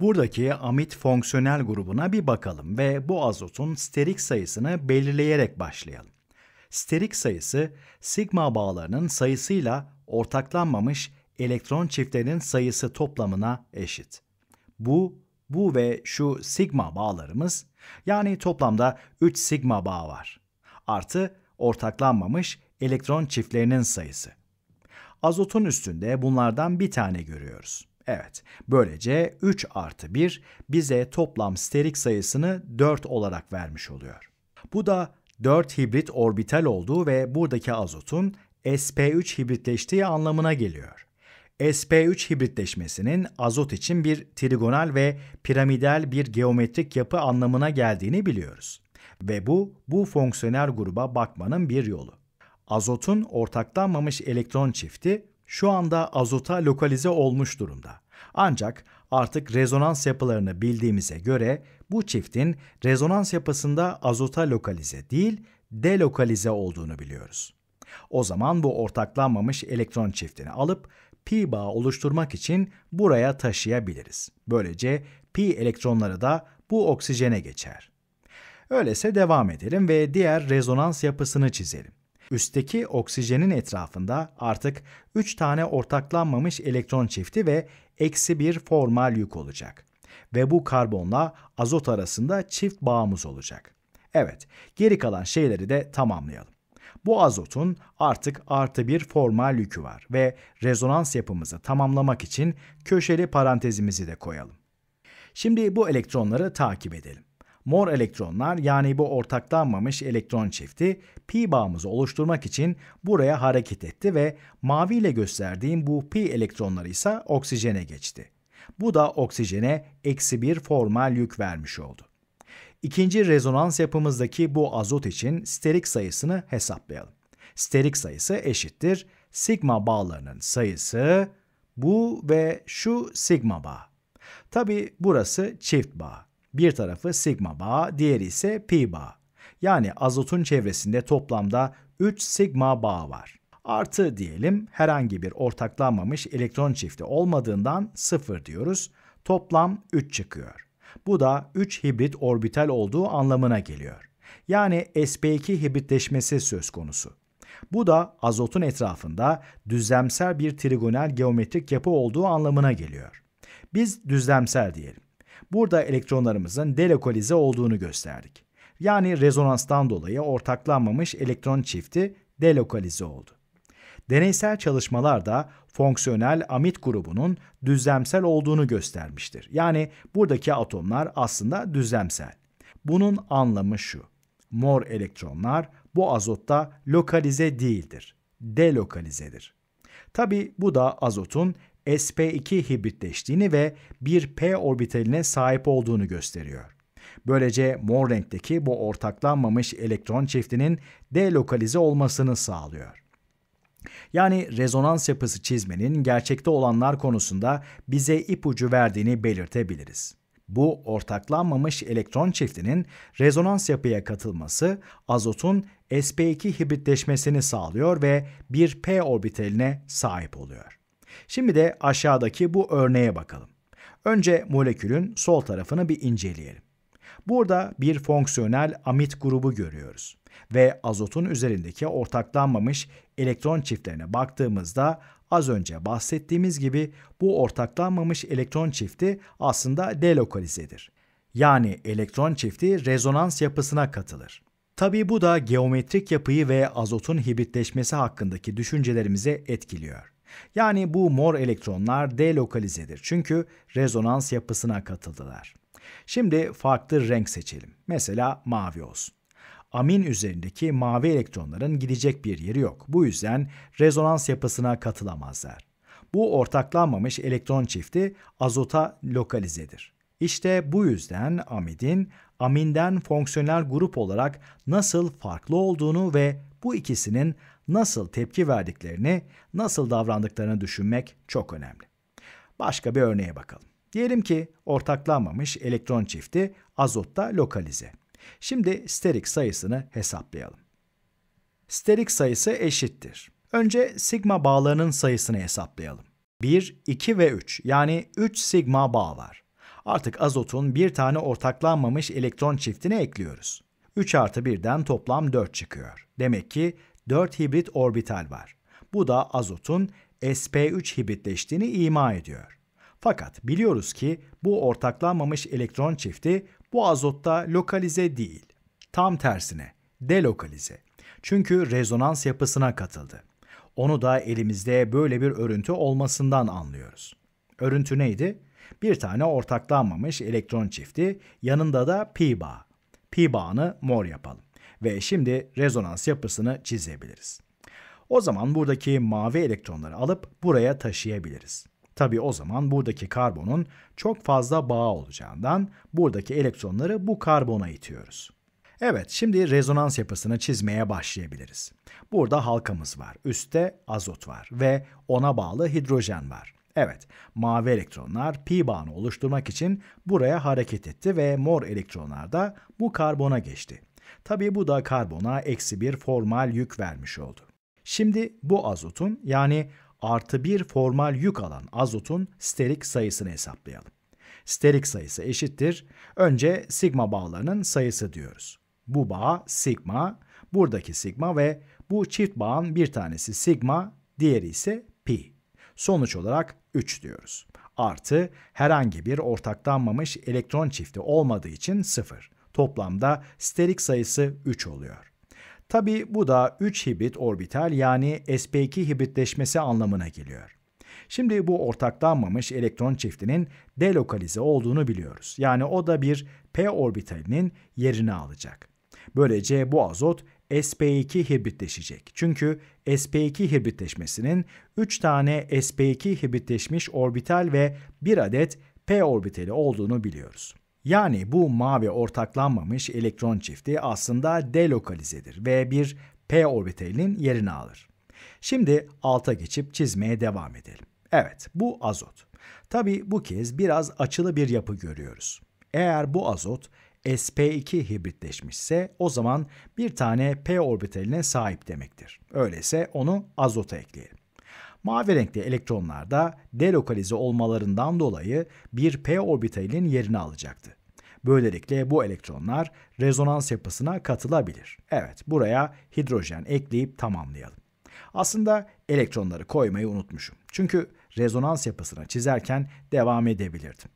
Buradaki amit fonksiyonel grubuna bir bakalım ve bu azotun sterik sayısını belirleyerek başlayalım. Sterik sayısı sigma bağlarının sayısıyla ortaklanmamış elektron çiftlerinin sayısı toplamına eşit. Bu, bu ve şu sigma bağlarımız yani toplamda 3 sigma bağ var. Artı ortaklanmamış elektron çiftlerinin sayısı. Azotun üstünde bunlardan bir tane görüyoruz. Evet, böylece 3 artı 1 bize toplam sterik sayısını 4 olarak vermiş oluyor. Bu da 4 hibrit orbital olduğu ve buradaki azotun sp3 hibritleştiği anlamına geliyor. sp3 hibritleşmesinin azot için bir trigonal ve piramidal bir geometrik yapı anlamına geldiğini biliyoruz. Ve bu, bu fonksiyonel gruba bakmanın bir yolu. Azotun ortaklanmamış elektron çifti şu anda azota lokalize olmuş durumda. Ancak artık rezonans yapılarını bildiğimize göre bu çiftin rezonans yapısında azota lokalize değil, delokalize olduğunu biliyoruz. O zaman bu ortaklanmamış elektron çiftini alıp pi bağı oluşturmak için buraya taşıyabiliriz. Böylece pi elektronları da bu oksijene geçer. Öyleyse devam edelim ve diğer rezonans yapısını çizelim. Üstteki oksijenin etrafında artık 3 tane ortaklanmamış elektron çifti ve eksi bir formal yük olacak. Ve bu karbonla azot arasında çift bağımız olacak. Evet, geri kalan şeyleri de tamamlayalım. Bu azotun artık artı bir formal yükü var ve rezonans yapımızı tamamlamak için köşeli parantezimizi de koyalım. Şimdi bu elektronları takip edelim. Mor elektronlar yani bu ortaklanmamış elektron çifti pi bağımızı oluşturmak için buraya hareket etti ve mavi ile gösterdiğim bu pi elektronları ise oksijene geçti. Bu da oksijene eksi bir formal yük vermiş oldu. İkinci rezonans yapımızdaki bu azot için sterik sayısını hesaplayalım. Sterik sayısı eşittir. Sigma bağlarının sayısı bu ve şu sigma bağ. Tabi burası çift bağ. Bir tarafı sigma bağı, diğeri ise pi bağı. Yani azotun çevresinde toplamda 3 sigma bağı var. Artı diyelim herhangi bir ortaklanmamış elektron çifti olmadığından 0 diyoruz. Toplam 3 çıkıyor. Bu da 3 hibrit orbital olduğu anlamına geliyor. Yani sp2 hibritleşmesi söz konusu. Bu da azotun etrafında düzlemsel bir trigonal geometrik yapı olduğu anlamına geliyor. Biz düzlemsel diyelim. Burada elektronlarımızın delokalize olduğunu gösterdik. Yani rezonanstan dolayı ortaklanmamış elektron çifti delokalize oldu. Deneysel çalışmalar da fonksiyonel amit grubunun düzlemsel olduğunu göstermiştir. Yani buradaki atomlar aslında düzlemsel. Bunun anlamı şu. Mor elektronlar bu azotta lokalize değildir. Delokalizedir. Tabi bu da azotun sp2 hibritleştiğini ve bir p orbitaline sahip olduğunu gösteriyor. Böylece mor renkteki bu ortaklanmamış elektron çiftinin delokalize olmasını sağlıyor. Yani rezonans yapısı çizmenin gerçekte olanlar konusunda bize ipucu verdiğini belirtebiliriz. Bu ortaklanmamış elektron çiftinin rezonans yapıya katılması azotun sp2 hibritleşmesini sağlıyor ve bir p orbitaline sahip oluyor. Şimdi de aşağıdaki bu örneğe bakalım. Önce molekülün sol tarafını bir inceleyelim. Burada bir fonksiyonel amit grubu görüyoruz ve azotun üzerindeki ortaklanmamış elektron çiftlerine baktığımızda az önce bahsettiğimiz gibi bu ortaklanmamış elektron çifti aslında delokalizedir. Yani elektron çifti rezonans yapısına katılır. Tabi bu da geometrik yapıyı ve azotun hibritleşmesi hakkındaki düşüncelerimize etkiliyor. Yani bu mor elektronlar delokalizedir çünkü rezonans yapısına katıldılar. Şimdi farklı renk seçelim. Mesela mavi olsun. Amin üzerindeki mavi elektronların gidecek bir yeri yok. Bu yüzden rezonans yapısına katılamazlar. Bu ortaklanmamış elektron çifti azota lokalizedir. İşte bu yüzden amidin aminden fonksiyonel grup olarak nasıl farklı olduğunu ve bu ikisinin nasıl tepki verdiklerini, nasıl davrandıklarını düşünmek çok önemli. Başka bir örneğe bakalım. Diyelim ki ortaklanmamış elektron çifti azotta lokalize. Şimdi sterik sayısını hesaplayalım. Sterik sayısı eşittir. Önce sigma bağlarının sayısını hesaplayalım. 1, 2 ve 3 yani 3 sigma bağ var. Artık azotun bir tane ortaklanmamış elektron çiftini ekliyoruz. 3 artı 1'den toplam 4 çıkıyor. Demek ki 4 hibrit orbital var. Bu da azotun sp3 hibritleştiğini ima ediyor. Fakat biliyoruz ki bu ortaklanmamış elektron çifti bu azotta lokalize değil. Tam tersine delokalize. Çünkü rezonans yapısına katıldı. Onu da elimizde böyle bir örüntü olmasından anlıyoruz. Örüntü neydi? Bir tane ortaklanmamış elektron çifti, yanında da pi bağı. Pi bağını mor yapalım ve şimdi rezonans yapısını çizebiliriz. O zaman buradaki mavi elektronları alıp buraya taşıyabiliriz. Tabi o zaman buradaki karbonun çok fazla bağı olacağından buradaki elektronları bu karbona itiyoruz. Evet, şimdi rezonans yapısını çizmeye başlayabiliriz. Burada halkamız var, üstte azot var ve ona bağlı hidrojen var. Evet, mavi elektronlar pi bağını oluşturmak için buraya hareket etti ve mor elektronlar da bu karbona geçti. Tabii bu da karbona eksi bir formal yük vermiş oldu. Şimdi bu azotun yani artı bir formal yük alan azotun sterik sayısını hesaplayalım. Sterik sayısı eşittir. Önce sigma bağlarının sayısı diyoruz. Bu bağ sigma, buradaki sigma ve bu çift bağın bir tanesi sigma, diğeri ise pi. Sonuç olarak 3 diyoruz. Artı herhangi bir ortaklanmamış elektron çifti olmadığı için 0. Toplamda sterik sayısı 3 oluyor. Tabi bu da 3 hibrit orbital yani sp2 hibritleşmesi anlamına geliyor. Şimdi bu ortaklanmamış elektron çiftinin delokalize olduğunu biliyoruz. Yani o da bir p orbitalinin yerini alacak. Böylece bu azot sp2 hibritleşecek. Çünkü sp2 hibritleşmesinin 3 tane sp2 hibritleşmiş orbital ve 1 adet p orbitali olduğunu biliyoruz. Yani bu mavi ortaklanmamış elektron çifti aslında delokalizedir ve bir p orbitalinin yerini alır. Şimdi alta geçip çizmeye devam edelim. Evet, bu azot. Tabi bu kez biraz açılı bir yapı görüyoruz. Eğer bu azot sp2 hibritleşmişse o zaman bir tane p orbitaline sahip demektir. Öyleyse onu azota ekleyelim. Mavi renkli elektronlar da delokalize olmalarından dolayı bir p orbitalinin yerini alacaktı. Böylelikle bu elektronlar rezonans yapısına katılabilir. Evet, buraya hidrojen ekleyip tamamlayalım. Aslında elektronları koymayı unutmuşum. Çünkü rezonans yapısına çizerken devam edebilirdim.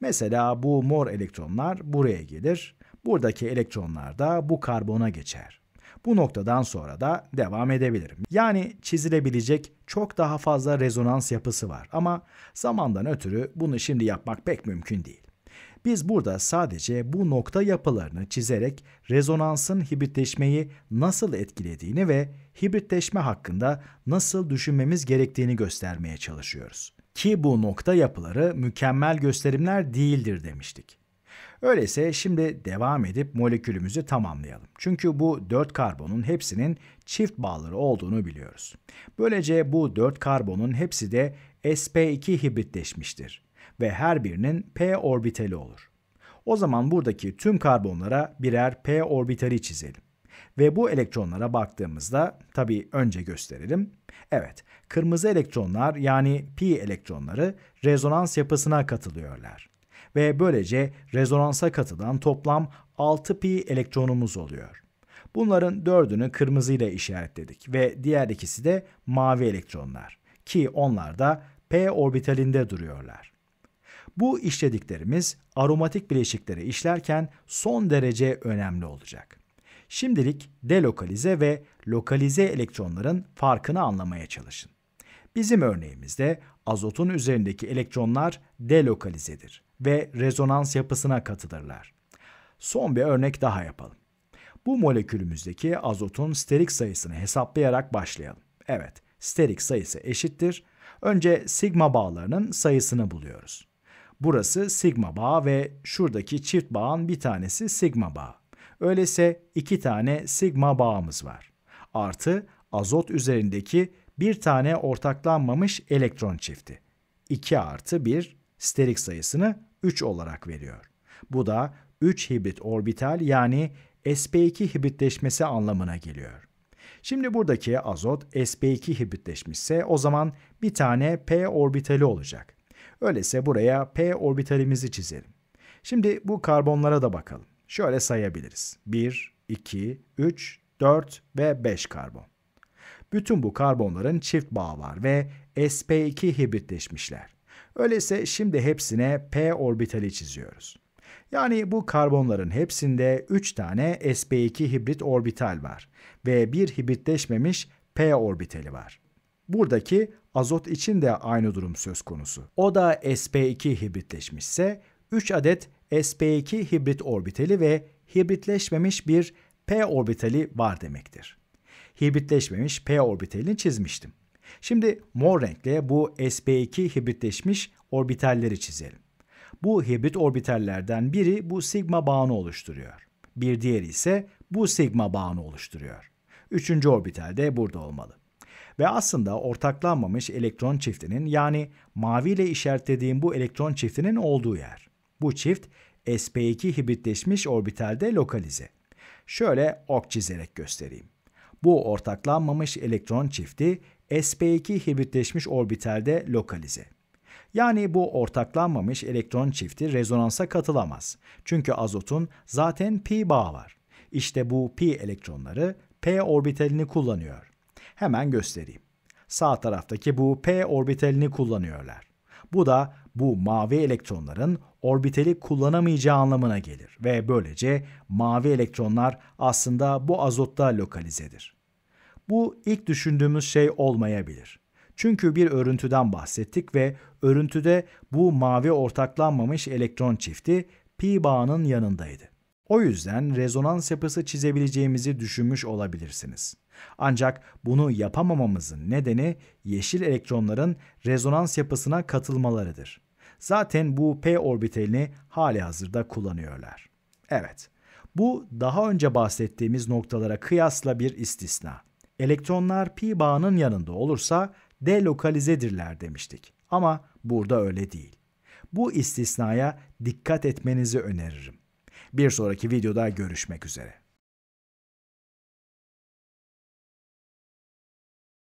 Mesela bu mor elektronlar buraya gelir, buradaki elektronlar da bu karbona geçer. Bu noktadan sonra da devam edebilirim. Yani çizilebilecek çok daha fazla rezonans yapısı var ama zamandan ötürü bunu şimdi yapmak pek mümkün değil. Biz burada sadece bu nokta yapılarını çizerek rezonansın hibritleşmeyi nasıl etkilediğini ve hibritleşme hakkında nasıl düşünmemiz gerektiğini göstermeye çalışıyoruz. Ki bu nokta yapıları mükemmel gösterimler değildir demiştik. Öyleyse şimdi devam edip molekülümüzü tamamlayalım. Çünkü bu 4 karbonun hepsinin çift bağları olduğunu biliyoruz. Böylece bu 4 karbonun hepsi de sp2 hibritleşmiştir ve her birinin p orbitali olur. O zaman buradaki tüm karbonlara birer p orbitali çizelim. Ve bu elektronlara baktığımızda, tabii önce gösterelim. Evet, kırmızı elektronlar yani pi elektronları rezonans yapısına katılıyorlar ve böylece rezonansa katılan toplam 6 pi elektronumuz oluyor. Bunların dördünü kırmızıyla işaretledik ve diğer ikisi de mavi elektronlar ki onlar da p orbitalinde duruyorlar. Bu işlediklerimiz aromatik bileşikleri işlerken son derece önemli olacak. Şimdilik delokalize ve lokalize elektronların farkını anlamaya çalışın. Bizim örneğimizde azotun üzerindeki elektronlar delokalizedir ve rezonans yapısına katılırlar. Son bir örnek daha yapalım. Bu molekülümüzdeki azotun sterik sayısını hesaplayarak başlayalım. Evet, sterik sayısı eşittir. Önce sigma bağlarının sayısını buluyoruz. Burası sigma bağ ve şuradaki çift bağın bir tanesi sigma bağ. Öyleyse iki tane sigma bağımız var. Artı azot üzerindeki bir tane ortaklanmamış elektron çifti. 2 artı 1 sterik sayısını 3 olarak veriyor. Bu da 3 hibrit orbital yani sp2 hibritleşmesi anlamına geliyor. Şimdi buradaki azot sp2 hibritleşmişse o zaman bir tane p orbitali olacak. Öyleyse buraya p orbitalimizi çizelim. Şimdi bu karbonlara da bakalım. Şöyle sayabiliriz. 1, 2, 3, 4 ve 5 karbon. Bütün bu karbonların çift bağı var ve sp2 hibritleşmişler. Öyleyse şimdi hepsine p orbitali çiziyoruz. Yani bu karbonların hepsinde 3 tane sp2 hibrit orbital var ve bir hibritleşmemiş p orbitali var. Buradaki azot için de aynı durum söz konusu. O da sp2 hibritleşmişse 3 adet sp2 hibrit orbitali ve hibritleşmemiş bir p orbitali var demektir hibritleşmemiş p orbitalini çizmiştim. Şimdi mor renkle bu sp2 hibritleşmiş orbitalleri çizelim. Bu hibrit orbitallerden biri bu sigma bağını oluşturuyor. Bir diğeri ise bu sigma bağını oluşturuyor. Üçüncü orbital de burada olmalı. Ve aslında ortaklanmamış elektron çiftinin yani mavi ile işaretlediğim bu elektron çiftinin olduğu yer. Bu çift sp2 hibritleşmiş orbitalde lokalize. Şöyle ok çizerek göstereyim. Bu ortaklanmamış elektron çifti sp2 hibritleşmiş orbitalde lokalize. Yani bu ortaklanmamış elektron çifti rezonansa katılamaz. Çünkü azotun zaten pi bağı var. İşte bu pi elektronları p orbitalini kullanıyor. Hemen göstereyim. Sağ taraftaki bu p orbitalini kullanıyorlar. Bu da bu mavi elektronların orbiteli kullanamayacağı anlamına gelir ve böylece mavi elektronlar aslında bu azotta lokalizedir. Bu ilk düşündüğümüz şey olmayabilir. Çünkü bir örüntüden bahsettik ve örüntüde bu mavi ortaklanmamış elektron çifti pi bağının yanındaydı. O yüzden rezonans yapısı çizebileceğimizi düşünmüş olabilirsiniz. Ancak bunu yapamamamızın nedeni yeşil elektronların rezonans yapısına katılmalarıdır. Zaten bu p orbitalini hali hazırda kullanıyorlar. Evet, bu daha önce bahsettiğimiz noktalara kıyasla bir istisna. Elektronlar pi bağının yanında olursa delokalizedirler demiştik. Ama burada öyle değil. Bu istisnaya dikkat etmenizi öneririm. Bir sonraki videoda görüşmek üzere.